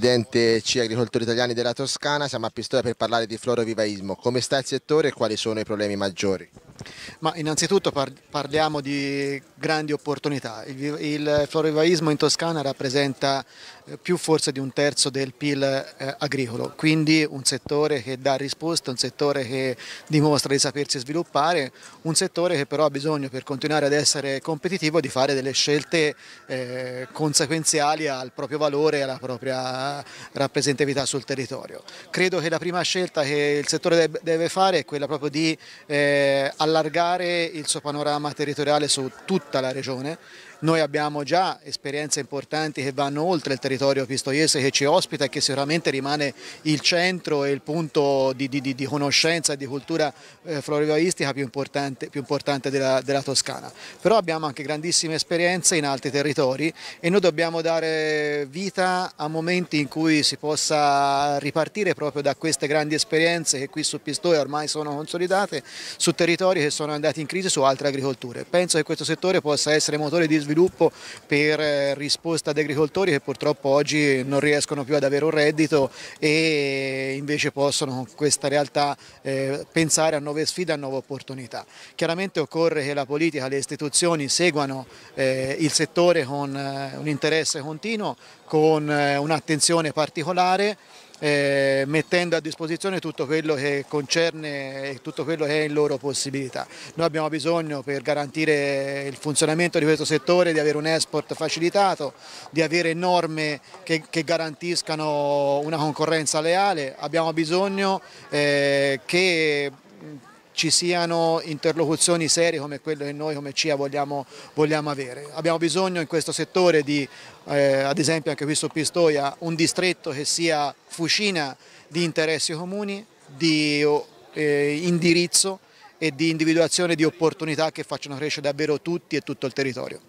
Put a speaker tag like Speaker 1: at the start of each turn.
Speaker 1: Presidente C Agricoltori Italiani della Toscana, siamo a Pistoia per parlare di florovivaismo. Come sta il settore e quali sono i problemi maggiori? Ma innanzitutto parliamo di grandi opportunità. Il, il florivaismo in Toscana rappresenta eh, più forse di un terzo del PIL eh, agricolo, quindi un settore che dà risposta, un settore che dimostra di sapersi sviluppare, un settore che però ha bisogno per continuare ad essere competitivo di fare delle scelte eh, conseguenziali al proprio valore e alla propria rappresentatività sul territorio. Credo che la prima scelta che il settore deve fare è quella proprio di eh, allargare il suo panorama territoriale su tutta la regione. Noi abbiamo già esperienze importanti che vanno oltre il territorio pistoiese che ci ospita e che sicuramente rimane il centro e il punto di, di, di conoscenza e di cultura eh, florivaistica più importante, più importante della, della, Toscana. Però abbiamo anche grandissime esperienze in altri territori e noi dobbiamo dare vita a momenti in cui si possa ripartire proprio da queste grandi esperienze che qui su Pistoia ormai sono consolidate, su territori settori che sono andati in crisi su altre agricolture. Penso che questo settore possa essere motore di sviluppo per eh, risposta ad agricoltori che purtroppo oggi non riescono più ad avere un reddito e invece possono con questa realtà eh, pensare a nuove sfide, a nuove opportunità. Chiaramente occorre che la politica, le istituzioni seguano eh, il settore con eh, un interesse continuo, con eh, un'attenzione particolare eh, mettendo a disposizione tutto quello che concerne e tutto quello che è in loro possibilità. Noi abbiamo bisogno per garantire il funzionamento di questo settore di avere un export facilitato, di avere norme che, che garantiscano una concorrenza leale, abbiamo bisogno eh, che ci siano interlocuzioni serie come quelle che noi come CIA vogliamo, vogliamo avere. Abbiamo bisogno in questo settore di, eh, ad esempio anche qui su Pistoia, un distretto che sia fucina di interessi comuni, di eh, indirizzo e di individuazione di opportunità che facciano crescere davvero tutti e tutto il territorio.